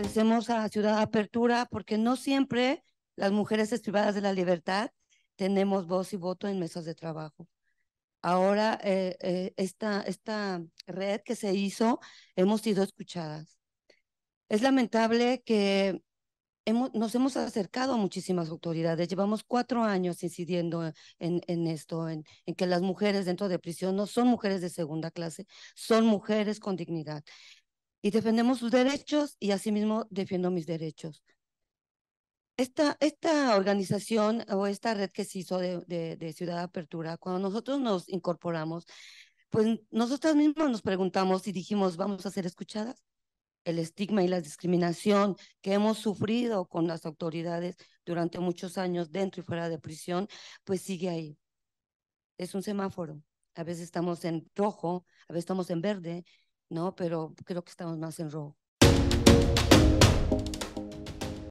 Agradecemos a Ciudad Apertura porque no siempre las mujeres privadas de la libertad tenemos voz y voto en mesas de trabajo. Ahora, eh, eh, esta, esta red que se hizo, hemos sido escuchadas. Es lamentable que hemos, nos hemos acercado a muchísimas autoridades. Llevamos cuatro años incidiendo en, en esto, en, en que las mujeres dentro de prisión no son mujeres de segunda clase, son mujeres con dignidad y defendemos sus derechos y asimismo defiendo mis derechos. Esta, esta organización o esta red que se hizo de, Ciudad Apertura, cuando nosotros nos incorporamos, pues nosotras mismos nos preguntamos y dijimos, ¿vamos a ser escuchadas? El estigma y la discriminación que hemos sufrido con las autoridades durante muchos años dentro y fuera de prisión, pues sigue ahí. Es un semáforo. A veces estamos en rojo, a veces estamos en verde, ¿no? Pero creo que estamos más en rojo.